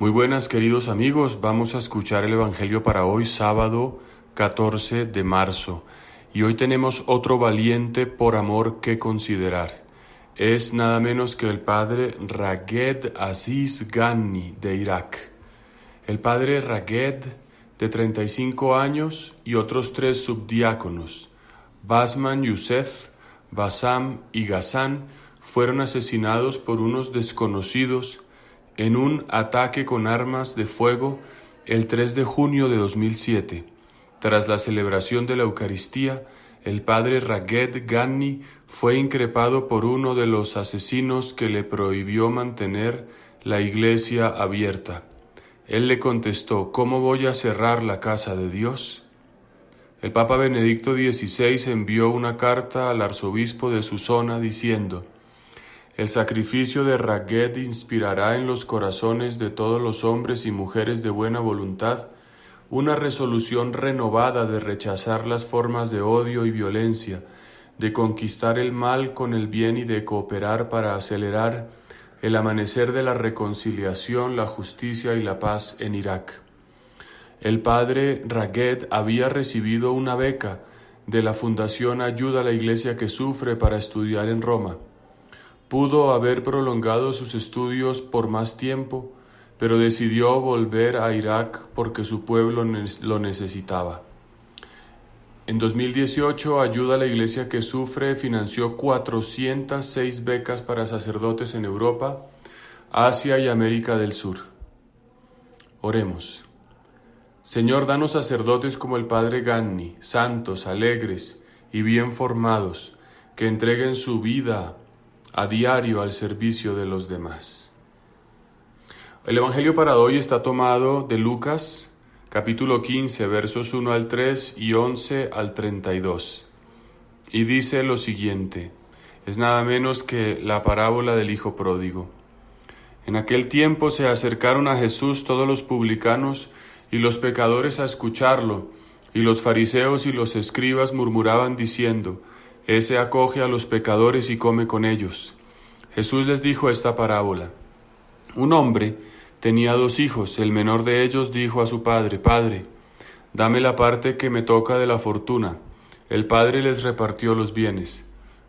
Muy buenas queridos amigos, vamos a escuchar el Evangelio para hoy sábado 14 de marzo y hoy tenemos otro valiente por amor que considerar. Es nada menos que el padre Raged Aziz Ghani de Irak. El padre Raged, de 35 años, y otros tres subdiáconos, Basman Yusef, Basam y Ghazan, fueron asesinados por unos desconocidos en un ataque con armas de fuego el 3 de junio de 2007. Tras la celebración de la Eucaristía, el padre Raguet Ghani fue increpado por uno de los asesinos que le prohibió mantener la iglesia abierta. Él le contestó, ¿cómo voy a cerrar la casa de Dios? El Papa Benedicto XVI envió una carta al arzobispo de su zona diciendo, el sacrificio de Raguet inspirará en los corazones de todos los hombres y mujeres de buena voluntad una resolución renovada de rechazar las formas de odio y violencia, de conquistar el mal con el bien y de cooperar para acelerar el amanecer de la reconciliación, la justicia y la paz en Irak. El padre Raguet había recibido una beca de la Fundación Ayuda a la Iglesia que Sufre para estudiar en Roma. Pudo haber prolongado sus estudios por más tiempo, pero decidió volver a Irak porque su pueblo lo necesitaba. En 2018, Ayuda a la Iglesia que Sufre financió 406 becas para sacerdotes en Europa, Asia y América del Sur. Oremos. Señor, danos sacerdotes como el Padre Ganni, santos, alegres y bien formados, que entreguen su vida a diario al servicio de los demás. El Evangelio para hoy está tomado de Lucas capítulo 15 versos 1 al 3 y 11 al 32 y dice lo siguiente, es nada menos que la parábola del Hijo Pródigo. En aquel tiempo se acercaron a Jesús todos los publicanos y los pecadores a escucharlo, y los fariseos y los escribas murmuraban diciendo, ese acoge a los pecadores y come con ellos. Jesús les dijo esta parábola. Un hombre tenía dos hijos, el menor de ellos dijo a su padre, Padre, dame la parte que me toca de la fortuna. El padre les repartió los bienes.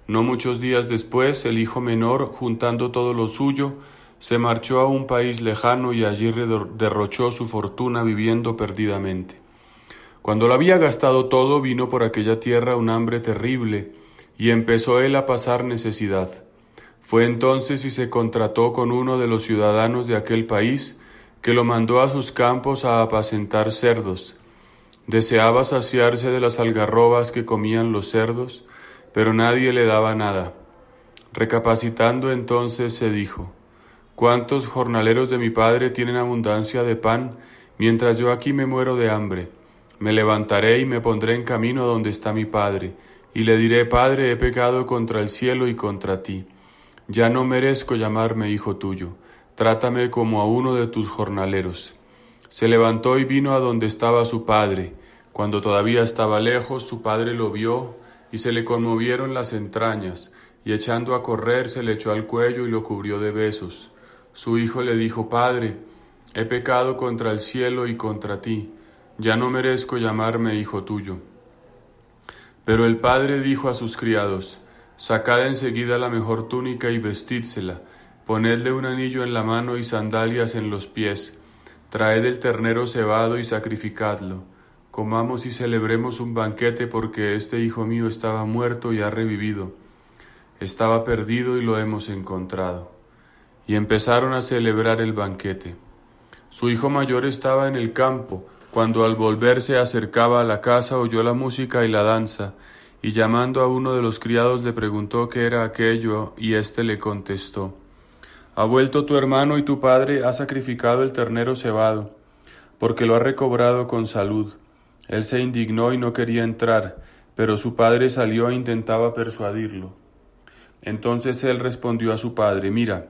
No muchos días después, el hijo menor, juntando todo lo suyo, se marchó a un país lejano y allí derrochó su fortuna viviendo perdidamente. Cuando lo había gastado todo, vino por aquella tierra un hambre terrible, y empezó él a pasar necesidad. Fue entonces y se contrató con uno de los ciudadanos de aquel país, que lo mandó a sus campos a apacentar cerdos. Deseaba saciarse de las algarrobas que comían los cerdos, pero nadie le daba nada. Recapacitando entonces se dijo, ¿Cuántos jornaleros de mi padre tienen abundancia de pan, mientras yo aquí me muero de hambre? Me levantaré y me pondré en camino donde está mi padre, y le diré, Padre, he pecado contra el cielo y contra ti. Ya no merezco llamarme hijo tuyo, trátame como a uno de tus jornaleros. Se levantó y vino a donde estaba su padre. Cuando todavía estaba lejos, su padre lo vio y se le conmovieron las entrañas, y echando a correr se le echó al cuello y lo cubrió de besos. Su hijo le dijo, Padre, he pecado contra el cielo y contra ti, ya no merezco llamarme hijo tuyo. Pero el padre dijo a sus criados, Sacad enseguida la mejor túnica y vestídsela, ponedle un anillo en la mano y sandalias en los pies, traed el ternero cebado y sacrificadlo, comamos y celebremos un banquete porque este hijo mío estaba muerto y ha revivido, estaba perdido y lo hemos encontrado. Y empezaron a celebrar el banquete. Su hijo mayor estaba en el campo, cuando al volverse acercaba a la casa oyó la música y la danza, y llamando a uno de los criados le preguntó qué era aquello, y éste le contestó Ha vuelto tu hermano y tu padre ha sacrificado el ternero cebado, porque lo ha recobrado con salud. Él se indignó y no quería entrar, pero su padre salió e intentaba persuadirlo. Entonces él respondió a su padre Mira,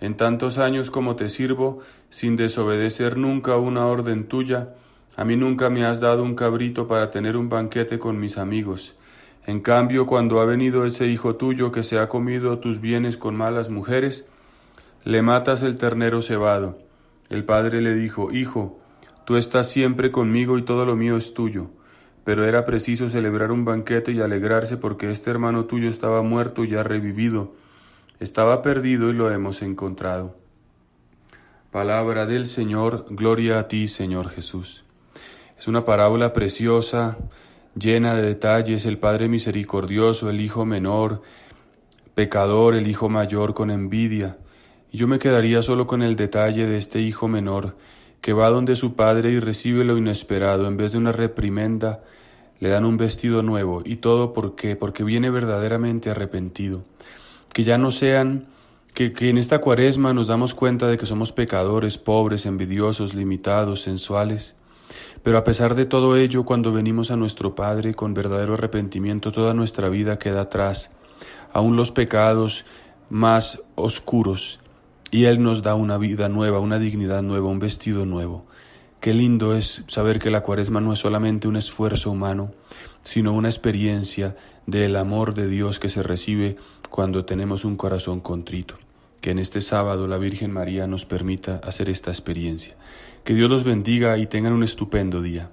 en tantos años como te sirvo, sin desobedecer nunca una orden tuya, a mí nunca me has dado un cabrito para tener un banquete con mis amigos. En cambio, cuando ha venido ese hijo tuyo que se ha comido tus bienes con malas mujeres, le matas el ternero cebado. El padre le dijo, Hijo, tú estás siempre conmigo y todo lo mío es tuyo. Pero era preciso celebrar un banquete y alegrarse porque este hermano tuyo estaba muerto y ha revivido. Estaba perdido y lo hemos encontrado. Palabra del Señor, gloria a ti, Señor Jesús. Es una parábola preciosa, llena de detalles, el Padre misericordioso, el Hijo menor, pecador, el Hijo mayor con envidia. Y yo me quedaría solo con el detalle de este Hijo menor, que va donde su Padre y recibe lo inesperado, en vez de una reprimenda, le dan un vestido nuevo, y todo por qué, porque viene verdaderamente arrepentido. Que ya no sean que, que, en esta cuaresma nos damos cuenta de que somos pecadores, pobres, envidiosos, limitados, sensuales, pero a pesar de todo ello, cuando venimos a nuestro Padre con verdadero arrepentimiento, toda nuestra vida queda atrás, aun los pecados más oscuros, y Él nos da una vida nueva, una dignidad nueva, un vestido nuevo. Qué lindo es saber que la cuaresma no es solamente un esfuerzo humano, sino una experiencia del amor de Dios que se recibe cuando tenemos un corazón contrito que en este sábado la Virgen María nos permita hacer esta experiencia. Que Dios los bendiga y tengan un estupendo día.